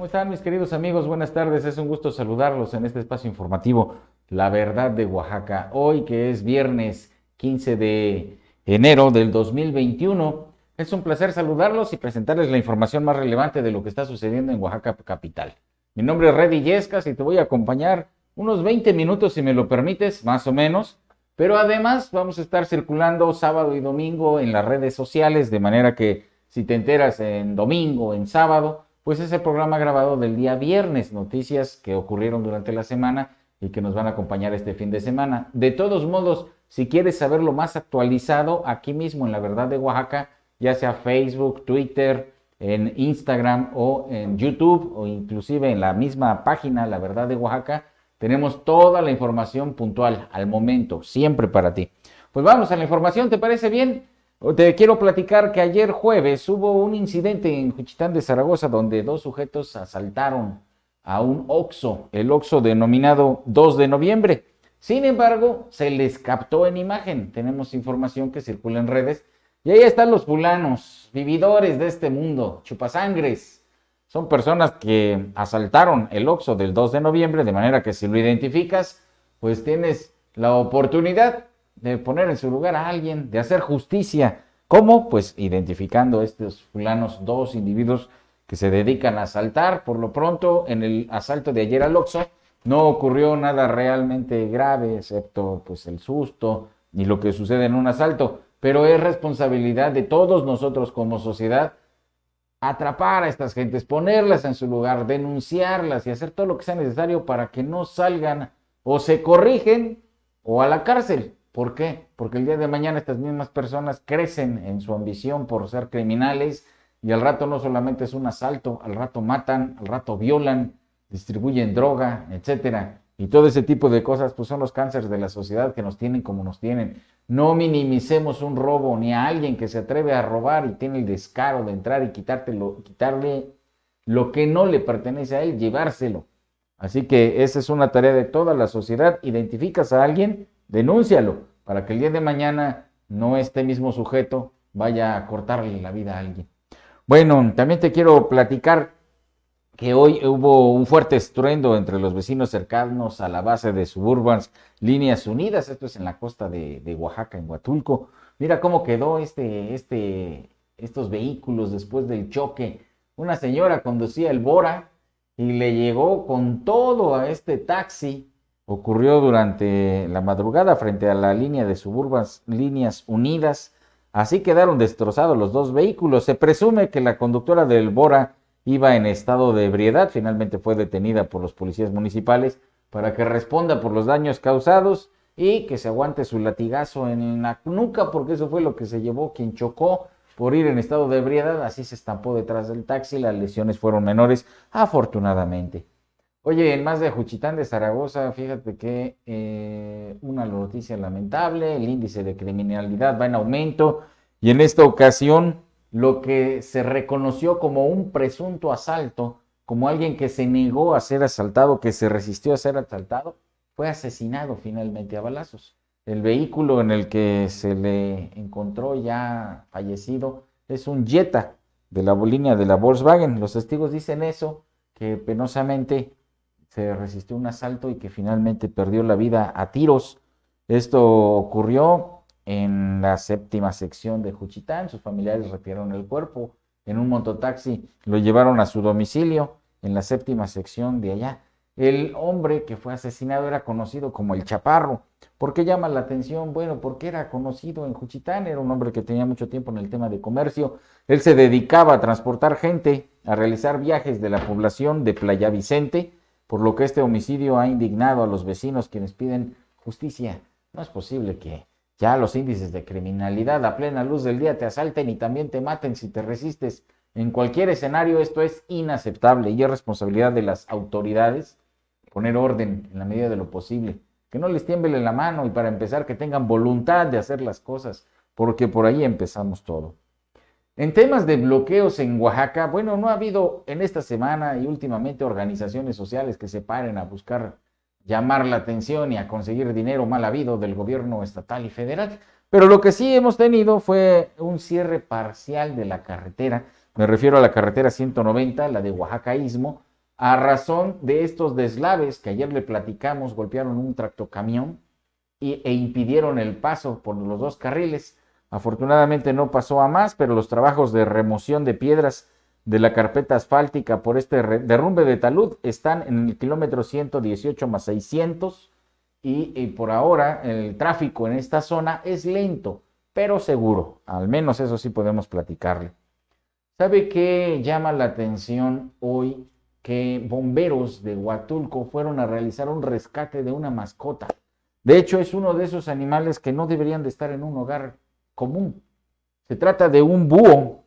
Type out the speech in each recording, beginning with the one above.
¿Cómo están mis queridos amigos? Buenas tardes. Es un gusto saludarlos en este espacio informativo La Verdad de Oaxaca. Hoy que es viernes 15 de enero del 2021. Es un placer saludarlos y presentarles la información más relevante de lo que está sucediendo en Oaxaca capital. Mi nombre es Reddy Yescas y te voy a acompañar unos 20 minutos si me lo permites, más o menos. Pero además vamos a estar circulando sábado y domingo en las redes sociales, de manera que si te enteras en domingo, en sábado, pues ese programa grabado del día viernes, noticias que ocurrieron durante la semana y que nos van a acompañar este fin de semana. De todos modos, si quieres saber lo más actualizado, aquí mismo en La Verdad de Oaxaca, ya sea Facebook, Twitter, en Instagram o en YouTube o inclusive en la misma página La Verdad de Oaxaca, tenemos toda la información puntual al momento, siempre para ti. Pues vamos a la información, ¿te parece bien? Te quiero platicar que ayer jueves hubo un incidente en Juchitán de Zaragoza donde dos sujetos asaltaron a un OXO, el OXO denominado 2 de noviembre. Sin embargo, se les captó en imagen. Tenemos información que circula en redes. Y ahí están los fulanos, vividores de este mundo, chupasangres. Son personas que asaltaron el OXO del 2 de noviembre, de manera que si lo identificas, pues tienes la oportunidad de poner en su lugar a alguien, de hacer justicia. ¿Cómo? Pues identificando a estos fulanos, dos individuos que se dedican a asaltar. Por lo pronto, en el asalto de ayer al Oxxo no ocurrió nada realmente grave, excepto pues el susto y lo que sucede en un asalto. Pero es responsabilidad de todos nosotros como sociedad atrapar a estas gentes, ponerlas en su lugar, denunciarlas y hacer todo lo que sea necesario para que no salgan o se corrigen o a la cárcel. ¿Por qué? Porque el día de mañana estas mismas personas crecen en su ambición por ser criminales y al rato no solamente es un asalto, al rato matan, al rato violan, distribuyen droga, etcétera. Y todo ese tipo de cosas, pues son los cánceres de la sociedad que nos tienen como nos tienen. No minimicemos un robo ni a alguien que se atreve a robar y tiene el descaro de entrar y quitártelo, quitarle lo que no le pertenece a él, llevárselo. Así que esa es una tarea de toda la sociedad. Identificas a alguien, denúncialo para que el día de mañana no este mismo sujeto vaya a cortarle la vida a alguien. Bueno, también te quiero platicar que hoy hubo un fuerte estruendo entre los vecinos cercanos a la base de Suburbans Líneas Unidas, esto es en la costa de, de Oaxaca, en Huatulco. Mira cómo quedó este, este, estos vehículos después del choque. Una señora conducía el Bora y le llegó con todo a este taxi ocurrió durante la madrugada frente a la línea de suburbas Líneas Unidas. Así quedaron destrozados los dos vehículos. Se presume que la conductora del Bora iba en estado de ebriedad. Finalmente fue detenida por los policías municipales para que responda por los daños causados y que se aguante su latigazo en la nuca, porque eso fue lo que se llevó quien chocó por ir en estado de ebriedad. Así se estampó detrás del taxi. Las lesiones fueron menores, afortunadamente. Oye, en más de Juchitán de Zaragoza, fíjate que eh, una noticia lamentable, el índice de criminalidad va en aumento y en esta ocasión lo que se reconoció como un presunto asalto, como alguien que se negó a ser asaltado, que se resistió a ser asaltado, fue asesinado finalmente a balazos. El vehículo en el que se le encontró ya fallecido es un Jetta de la línea de la Volkswagen. Los testigos dicen eso, que penosamente se resistió un asalto y que finalmente perdió la vida a tiros. Esto ocurrió en la séptima sección de Juchitán. Sus familiares retiraron el cuerpo en un mototaxi, lo llevaron a su domicilio en la séptima sección de allá. El hombre que fue asesinado era conocido como el Chaparro. ¿Por qué llama la atención? Bueno, porque era conocido en Juchitán, era un hombre que tenía mucho tiempo en el tema de comercio. Él se dedicaba a transportar gente, a realizar viajes de la población de Playa Vicente por lo que este homicidio ha indignado a los vecinos quienes piden justicia. No es posible que ya los índices de criminalidad a plena luz del día te asalten y también te maten si te resistes. En cualquier escenario esto es inaceptable y es responsabilidad de las autoridades poner orden en la medida de lo posible. Que no les tiemble la mano y para empezar que tengan voluntad de hacer las cosas, porque por ahí empezamos todo. En temas de bloqueos en Oaxaca, bueno, no ha habido en esta semana y últimamente organizaciones sociales que se paren a buscar llamar la atención y a conseguir dinero mal habido del gobierno estatal y federal. Pero lo que sí hemos tenido fue un cierre parcial de la carretera, me refiero a la carretera 190, la de Oaxacaísmo, a razón de estos deslaves que ayer le platicamos, golpearon un tractocamión y, e impidieron el paso por los dos carriles. Afortunadamente no pasó a más, pero los trabajos de remoción de piedras de la carpeta asfáltica por este derrumbe de talud están en el kilómetro 118 más 600 y, por ahora el tráfico en esta zona es lento, pero seguro. Al menos eso sí podemos platicarle. ¿Sabe qué llama la atención hoy? Que bomberos de Huatulco fueron a realizar un rescate de una mascota. De hecho, es uno de esos animales que no deberían de estar en un hogar común. Se trata de un búho.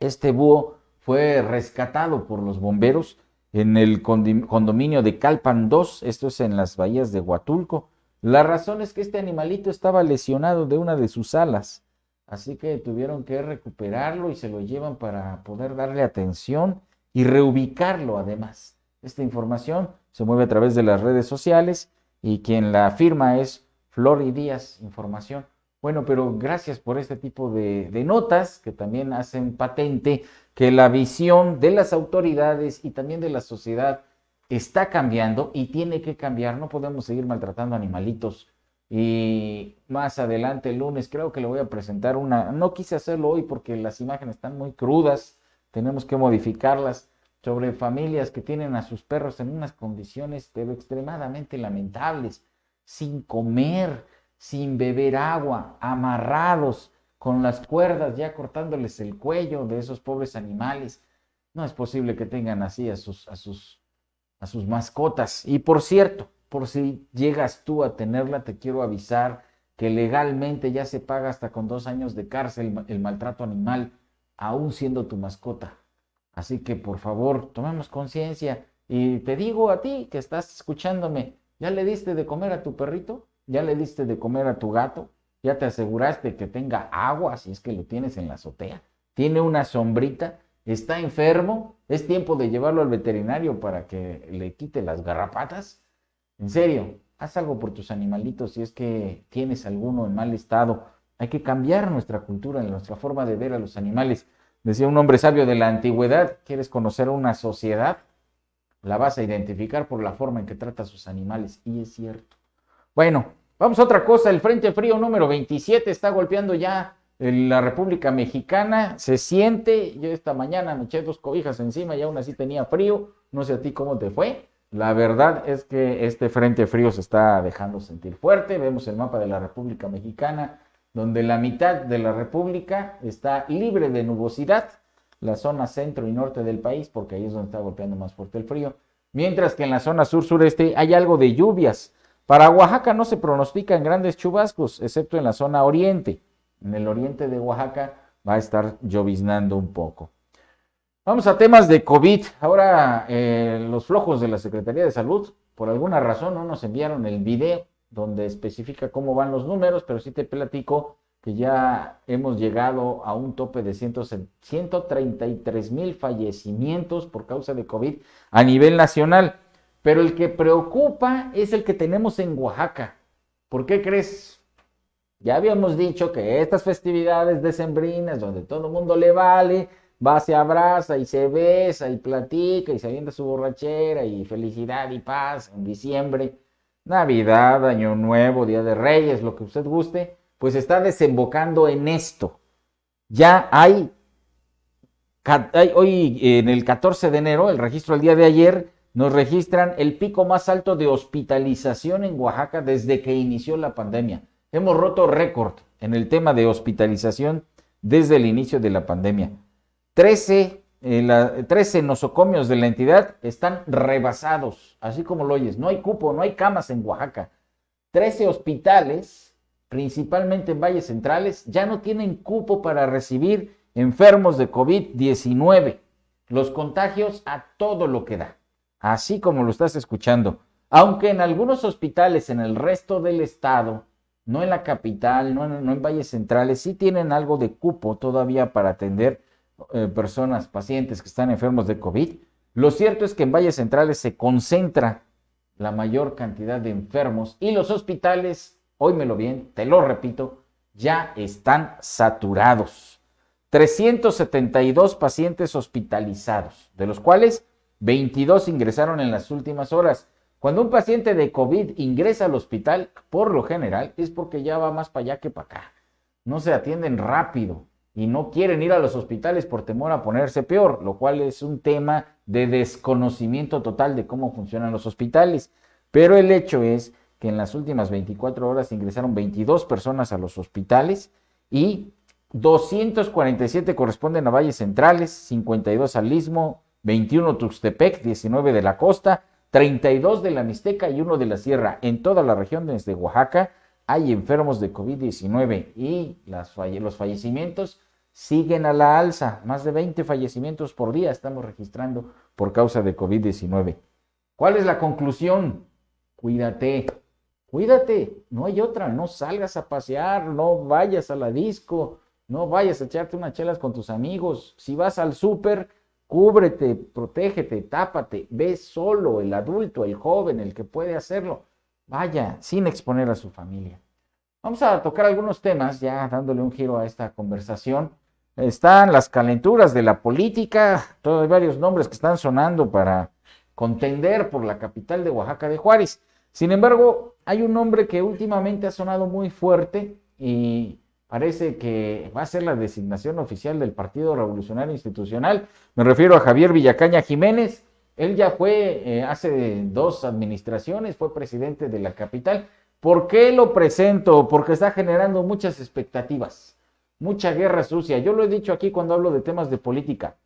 Este búho fue rescatado por los bomberos en el condominio de Calpan 2, esto es en las bahías de Huatulco. La razón es que este animalito estaba lesionado de una de sus alas, así que tuvieron que recuperarlo y se lo llevan para poder darle atención y reubicarlo además. Esta información se mueve a través de las redes sociales y quien la firma es Flori Díaz Información. Bueno, pero gracias por este tipo de, notas que también hacen patente que la visión de las autoridades y también de la sociedad está cambiando y tiene que cambiar. No podemos seguir maltratando animalitos. Y más adelante, el lunes, creo que le voy a presentar una... No quise hacerlo hoy porque las imágenes están muy crudas, tenemos que modificarlas sobre familias que tienen a sus perros en unas condiciones extremadamente lamentables, sin comer, sin beber agua, amarrados con las cuerdas, ya cortándoles el cuello de esos pobres animales. No es posible que tengan así a sus, a sus, a sus mascotas. Y por cierto, por si llegas tú a tenerla, te quiero avisar que legalmente ya se paga hasta con dos años de cárcel el maltrato animal, aún siendo tu mascota. Así que por favor, tomemos conciencia. Y te digo a ti que estás escuchándome, ¿ya le diste de comer a tu perrito? ya le diste de comer a tu gato, ya te aseguraste que tenga agua, si es que lo tienes en la azotea, tiene una sombrita, está enfermo, es tiempo de llevarlo al veterinario para que le quite las garrapatas. En serio, haz algo por tus animalitos si es que tienes alguno en mal estado. Hay que cambiar nuestra cultura, nuestra forma de ver a los animales. Decía un hombre sabio de la antigüedad, ¿quieres conocer una sociedad? La vas a identificar por la forma en que trata a sus animales. Y es cierto. Bueno, vamos a otra cosa. El Frente Frío número 27 está golpeando ya eh, la República Mexicana. Se siente. Yo esta mañana me eché dos cobijas encima y aún así tenía frío. No sé a ti cómo te fue. La verdad es que este Frente Frío se está dejando sentir fuerte. Vemos el mapa de la República Mexicana, donde la mitad de la República está libre de nubosidad. La zona centro y norte del país, porque ahí es donde está golpeando más fuerte el frío. Mientras que en la zona sur-sureste hay algo de lluvias para Oaxaca no se pronostican grandes chubascos, excepto en la zona oriente. En el oriente de Oaxaca va a estar lloviznando un poco. Vamos a temas de COVID. Ahora eh, los flojos de la Secretaría de Salud, por alguna razón, no nos enviaron el video donde especifica cómo van los números, pero sí te platico que ya hemos llegado a un tope de 133 mil fallecimientos por causa de COVID a nivel nacional. Pero el que preocupa es el que tenemos en Oaxaca. ¿Por qué crees? Ya habíamos dicho que estas festividades decembrinas, donde todo el mundo le vale, va, se abraza y se besa y platica y se avienta su borrachera y felicidad y paz en diciembre, Navidad, Año Nuevo, Día de Reyes, lo que usted guste, pues está desembocando en esto. Ya hay, hay hoy en el 14 de enero, el registro del día de ayer, nos registran el pico más alto de hospitalización en Oaxaca desde que inició la pandemia. Hemos roto récord en el tema de hospitalización desde el inicio de la pandemia. Trece 13 eh, nosocomios de la entidad están rebasados, así como lo oyes. No hay cupo, no hay camas en Oaxaca. Trece hospitales, principalmente en valles centrales, ya no tienen cupo para recibir enfermos de COVID-19. Los contagios a todo lo que da así como lo estás escuchando. Aunque en algunos hospitales en el resto del estado, no en la capital, no, en valles centrales, sí tienen algo de cupo todavía para atender eh, personas, pacientes que están enfermos de COVID. Lo cierto es que en valles centrales se concentra la mayor cantidad de enfermos y los hospitales, lo bien, te lo repito, ya están saturados. 372 pacientes hospitalizados, de los cuales 22 ingresaron en las últimas horas. Cuando un paciente de COVID ingresa al hospital, por lo general es porque ya va más para allá que para acá. No se atienden rápido y no quieren ir a los hospitales por temor a ponerse peor, lo cual es un tema de desconocimiento total de cómo funcionan los hospitales. Pero el hecho es que en las últimas 24 horas ingresaron 22 personas a los hospitales y 247 corresponden a valles centrales, 52 al istmo, 21 Tuxtepec, 19 de la costa, 32 de la Mixteca y 1 de la Sierra. En toda la región desde Oaxaca hay enfermos de COVID-19 y los fallecimientos siguen a la alza. Más de 20 fallecimientos por día estamos registrando por causa de COVID-19. ¿Cuál es la conclusión? Cuídate, cuídate, no hay otra, no salgas a pasear, no vayas a la disco, no vayas a echarte unas chelas con tus amigos. Si vas al súper, Cúbrete, protégete, tápate, ve solo el adulto, el joven, el que puede hacerlo. Vaya, sin exponer a su familia. Vamos a tocar algunos temas, ya dándole un giro a esta conversación. Están las calenturas de la política, todos varios nombres que están sonando para contender por la capital de Oaxaca de Juárez. Sin embargo, hay un nombre que últimamente ha sonado muy fuerte y parece que va a ser la designación oficial del Partido Revolucionario Institucional. Me refiero a Javier Villacaña Jiménez. Él ya fue eh, hace dos administraciones, fue presidente de la capital. ¿Por qué lo presento? Porque está generando muchas expectativas, mucha guerra sucia. Yo lo he dicho aquí cuando hablo de temas de política.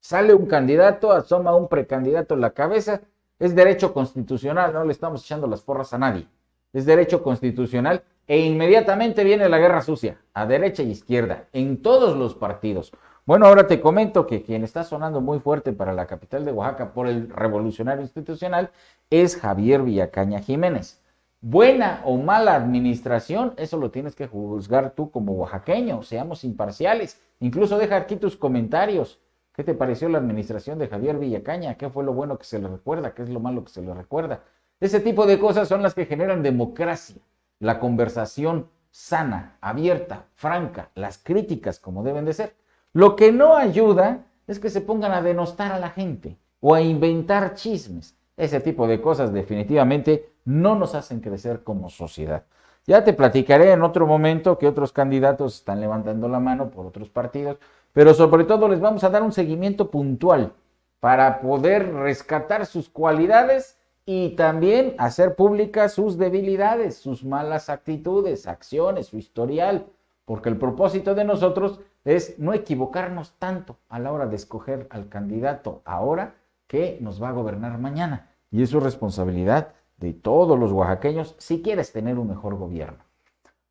Sale un candidato, asoma un precandidato en la cabeza. Es derecho constitucional, no le estamos echando las porras a nadie. Es derecho constitucional e inmediatamente viene la guerra sucia, a derecha y e izquierda, en todos los partidos. Bueno, ahora te comento que quien está sonando muy fuerte para la capital de Oaxaca por el revolucionario institucional es Javier Villacaña Jiménez. Buena o mala administración, eso lo tienes que juzgar tú como oaxaqueño, seamos imparciales. Incluso deja aquí tus comentarios. ¿Qué te pareció la administración de Javier Villacaña? ¿Qué fue lo bueno que se le recuerda? ¿Qué es lo malo que se le recuerda? Ese tipo de cosas son las que generan democracia la conversación sana, abierta, franca, las críticas como deben de ser. Lo que no ayuda es que se pongan a denostar a la gente o a inventar chismes. Ese tipo de cosas definitivamente no nos hacen crecer como sociedad. Ya te platicaré en otro momento que otros candidatos están levantando la mano por otros partidos, pero sobre todo les vamos a dar un seguimiento puntual para poder rescatar sus cualidades y también hacer públicas sus debilidades, sus malas actitudes, acciones, su historial, porque el propósito de nosotros es no equivocarnos tanto a la hora de escoger al candidato ahora que nos va a gobernar mañana. Y es su responsabilidad de todos los oaxaqueños si quieres tener un mejor gobierno.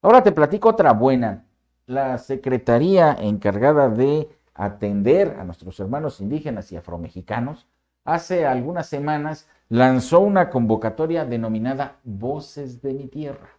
Ahora te platico otra buena. La Secretaría encargada de atender a nuestros hermanos indígenas y afromexicanos hace algunas semanas lanzó una convocatoria denominada Voces de mi Tierra.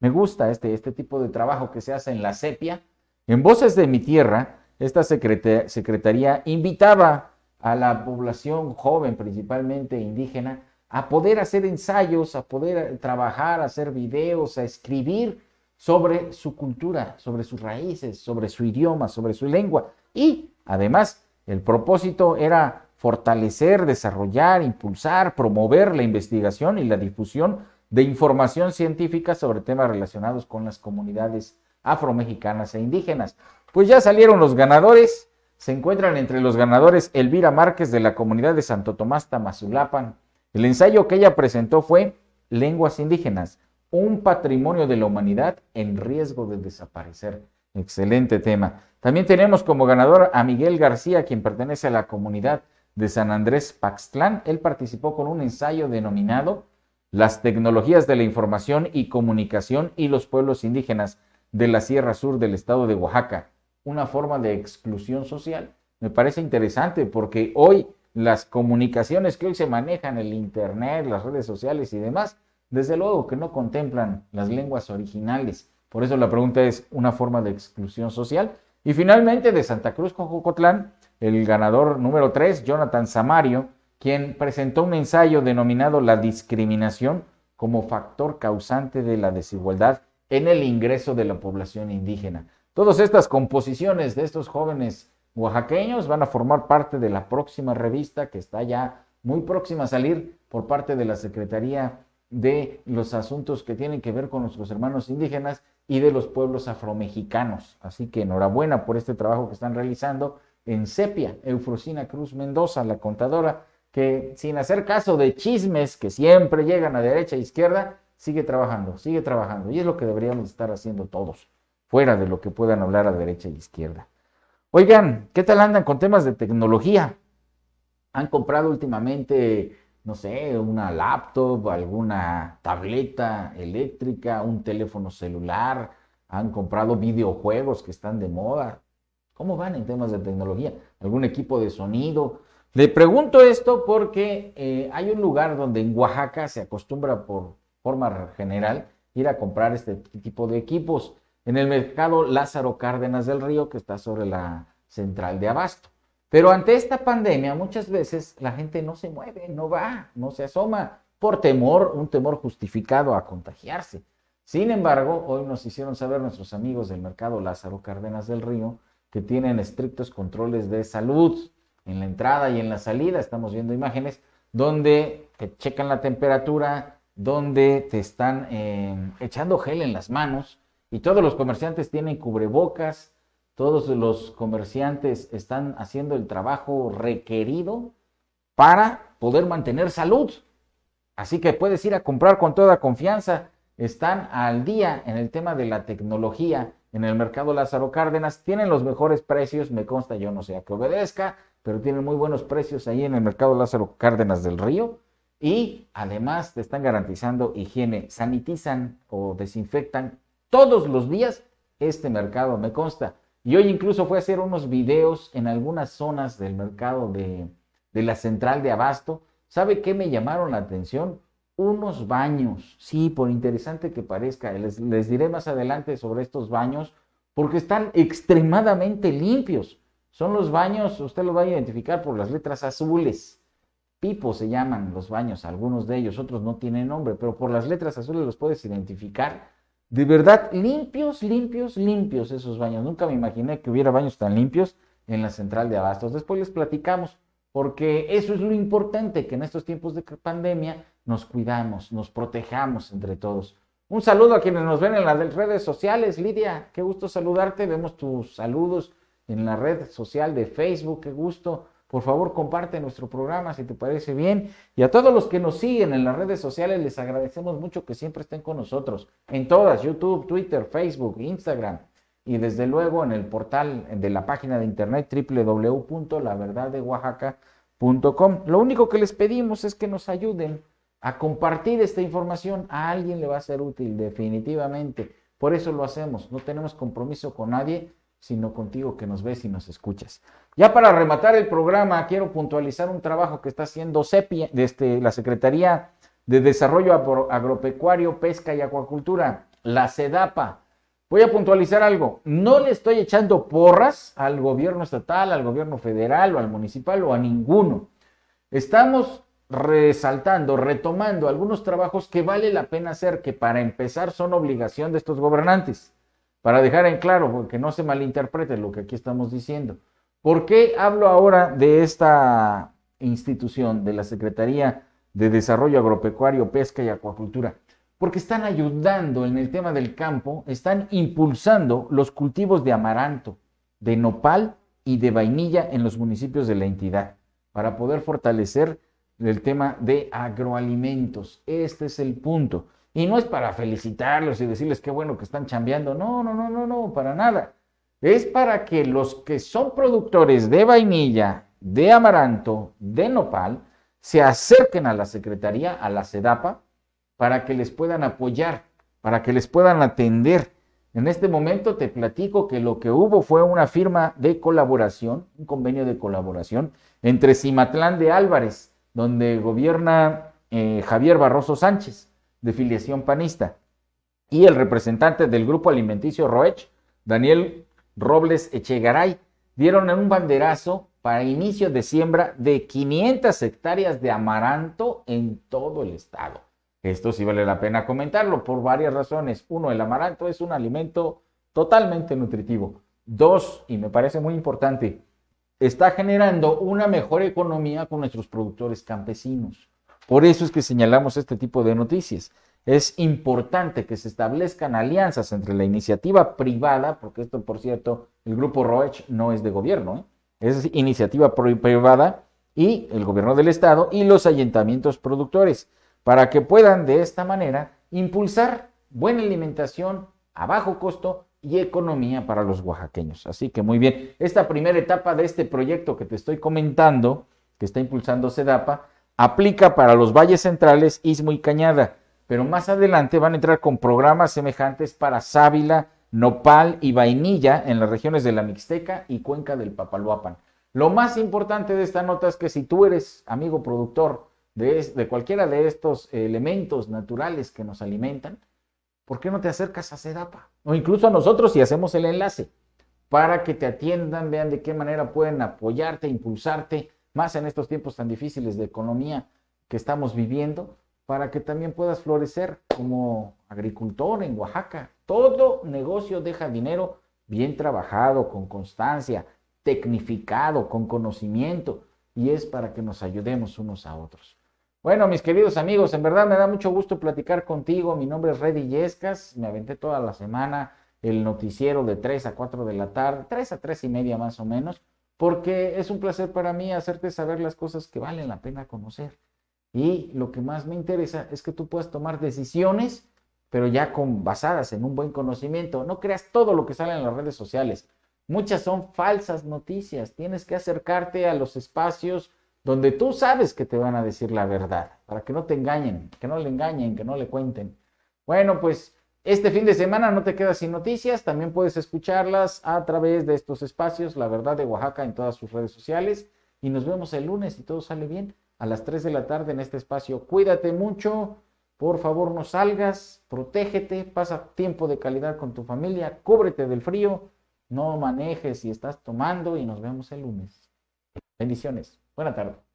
Me gusta este, este tipo de trabajo que se hace en la sepia. En Voces de mi Tierra, esta secretaría invitaba a la población joven, principalmente indígena, a poder hacer ensayos, a poder trabajar, a hacer videos, a escribir sobre su cultura, sobre sus raíces, sobre su idioma, sobre su lengua. Y además, el propósito era fortalecer, desarrollar, impulsar, promover la investigación y la difusión de información científica sobre temas relacionados con las comunidades afromexicanas e indígenas. Pues ya salieron los ganadores. Se encuentran entre los ganadores Elvira Márquez de la comunidad de Santo Tomás Tamazulapan. El ensayo que ella presentó fue Lenguas indígenas, un patrimonio de la humanidad en riesgo de desaparecer. Excelente tema. También tenemos como ganador a Miguel García, quien pertenece a la comunidad de San Andrés Paxtlán, él participó con un ensayo denominado Las tecnologías de la información y comunicación y los pueblos indígenas de la Sierra Sur del estado de Oaxaca, una forma de exclusión social. Me parece interesante porque hoy las comunicaciones que hoy se manejan, el Internet, las redes sociales y demás, desde luego que no contemplan las lenguas originales. Por eso la pregunta es una forma de exclusión social. Y finalmente de Santa Cruz con el ganador número 3, Jonathan Samario, quien presentó un ensayo denominado La discriminación como factor causante de la desigualdad en el ingreso de la población indígena. Todas estas composiciones de estos jóvenes oaxaqueños van a formar parte de la próxima revista que está ya muy próxima a salir por parte de la Secretaría de los asuntos que tienen que ver con nuestros hermanos indígenas y de los pueblos afromexicanos. Así que enhorabuena por este trabajo que están realizando en sepia, Eufrosina Cruz Mendoza, la contadora, que sin hacer caso de chismes que siempre llegan a derecha e izquierda, sigue trabajando, sigue trabajando. Y es lo que deberíamos estar haciendo todos, fuera de lo que puedan hablar a derecha e izquierda. Oigan, ¿qué tal andan con temas de tecnología? ¿Han comprado últimamente, no sé, una laptop, alguna tableta eléctrica, un teléfono celular? ¿Han comprado videojuegos que están de moda? ¿Cómo van en temas de tecnología? ¿Algún equipo de sonido? Le pregunto esto porque eh, hay un lugar donde en Oaxaca se acostumbra por forma general ir a comprar este tipo de equipos en el mercado Lázaro Cárdenas del Río que está sobre la central de abasto. Pero ante esta pandemia muchas veces la gente no se mueve, no va, no se asoma por temor, un temor justificado a contagiarse. Sin embargo, hoy nos hicieron saber nuestros amigos del mercado Lázaro Cárdenas del Río que tienen estrictos controles de salud en la entrada y en la salida. Estamos viendo imágenes donde te checan la temperatura, donde te están eh, echando gel en las manos y todos los comerciantes tienen cubrebocas, todos los comerciantes están haciendo el trabajo requerido para poder mantener salud. Así que puedes ir a comprar con toda confianza. Están al día en el tema de la tecnología en el mercado Lázaro Cárdenas. Tienen los mejores precios, me consta, yo no sé a qué obedezca, pero tienen muy buenos precios ahí en el mercado Lázaro Cárdenas del Río. Y además te están garantizando higiene, sanitizan o desinfectan todos los días este mercado, me consta. Y hoy incluso fue a hacer unos videos en algunas zonas del mercado de, de la central de abasto. ¿Sabe qué me llamaron la atención? unos baños. Sí, por interesante que parezca, les, les diré más adelante sobre estos baños, porque están extremadamente limpios. Son los baños, usted los va a identificar por las letras azules. Pipo se llaman los baños, algunos de ellos, otros no tienen nombre, pero por las letras azules los puedes identificar. De verdad, limpios, limpios, limpios esos baños. Nunca me imaginé que hubiera baños tan limpios en la central de abastos. Después les platicamos porque eso es lo importante, que en estos tiempos de pandemia nos cuidamos, nos protejamos entre todos. Un saludo a quienes nos ven en las redes sociales. Lidia, qué gusto saludarte. Vemos tus saludos en la red social de Facebook, qué gusto. Por favor, comparte nuestro programa si te parece bien. Y a todos los que nos siguen en las redes sociales, les agradecemos mucho que siempre estén con nosotros. En todas, YouTube, Twitter, Facebook, Instagram y desde luego en el portal de la página de internet www.laverdadeoaxaca.com. Lo único que les pedimos es que nos ayuden a compartir esta información. A alguien le va a ser útil definitivamente. Por eso lo hacemos. No tenemos compromiso con nadie, sino contigo que nos ves y nos escuchas. Ya para rematar el programa, quiero puntualizar un trabajo que está haciendo CEPI, este, la Secretaría de Desarrollo Agropecuario, Pesca y Acuacultura, la SEDAPA Voy a puntualizar algo. No le estoy echando porras al gobierno estatal, al gobierno federal o al municipal o a ninguno. Estamos resaltando, retomando algunos trabajos que vale la pena hacer, que para empezar son obligación de estos gobernantes. Para dejar en claro, porque no se malinterprete lo que aquí estamos diciendo. ¿Por qué hablo ahora de esta institución, de la Secretaría de Desarrollo Agropecuario, Pesca y Acuacultura? porque están ayudando en el tema del campo, están impulsando los cultivos de amaranto, de nopal y de vainilla en los municipios de la entidad, para poder fortalecer el tema de agroalimentos. Este es el punto. Y no es para felicitarlos y decirles qué bueno que están chambeando. No, no, no, no, no, para nada. Es para que los que son productores de vainilla, de amaranto, de nopal, se acerquen a la Secretaría, a la SEDAPA, para que les puedan apoyar, para que les puedan atender. En este momento te platico que lo que hubo fue una firma de colaboración, un convenio de colaboración entre Cimatlán de Álvarez, donde gobierna eh, Javier Barroso Sánchez, de filiación panista, y el representante del grupo alimenticio Roech, Daniel Robles Echegaray, dieron un banderazo para inicio de siembra de 500 hectáreas de amaranto en todo el estado. Esto sí vale la pena comentarlo por varias razones. Uno, el amaranto es un alimento totalmente nutritivo. Dos, y me parece muy importante, está generando una mejor economía con nuestros productores campesinos. Por eso es que señalamos este tipo de noticias. Es importante que se establezcan alianzas entre la iniciativa privada, porque esto, por cierto, el grupo Roech no es de gobierno, ¿eh? es iniciativa privada y el gobierno del Estado y los ayuntamientos productores para que puedan de esta manera impulsar buena alimentación a bajo costo y economía para los oaxaqueños. Así que muy bien, esta primera etapa de este proyecto que te estoy comentando, que está impulsando SEDAPA, aplica para los valles centrales, Istmo y Cañada, pero más adelante van a entrar con programas semejantes para Sábila, Nopal y Vainilla en las regiones de la Mixteca y Cuenca del Papaloapan. Lo más importante de esta nota es que si tú eres amigo productor, de, cualquiera de estos elementos naturales que nos alimentan, ¿por qué no te acercas a Sedapa? O incluso a nosotros si hacemos el enlace, para que te atiendan, vean de qué manera pueden apoyarte, impulsarte, más en estos tiempos tan difíciles de economía que estamos viviendo, para que también puedas florecer como agricultor en Oaxaca. Todo negocio deja dinero bien trabajado, con constancia, tecnificado, con conocimiento, y es para que nos ayudemos unos a otros. Bueno, mis queridos amigos, en verdad me da mucho gusto platicar contigo. Mi nombre es Reddy Yescas. Me aventé toda la semana el noticiero de 3 a 4 de la tarde, 3 a 3 y media más o menos, porque es un placer para mí hacerte saber las cosas que valen la pena conocer. Y lo que más me interesa es que tú puedas tomar decisiones, pero ya con, basadas en un buen conocimiento. No creas todo lo que sale en las redes sociales. Muchas son falsas noticias. Tienes que acercarte a los espacios donde tú sabes que te van a decir la verdad, para que no te engañen, que no le engañen, que no le cuenten. Bueno, pues este fin de semana no te quedas sin noticias, también puedes escucharlas a través de estos espacios, La Verdad de Oaxaca en todas sus redes sociales. Y nos vemos el lunes, si todo sale bien, a las 3 de la tarde en este espacio. Cuídate mucho, por favor no salgas, protégete, pasa tiempo de calidad con tu familia, cúbrete del frío, no manejes si estás tomando y nos vemos el lunes. Bendiciones. Buenas tardes.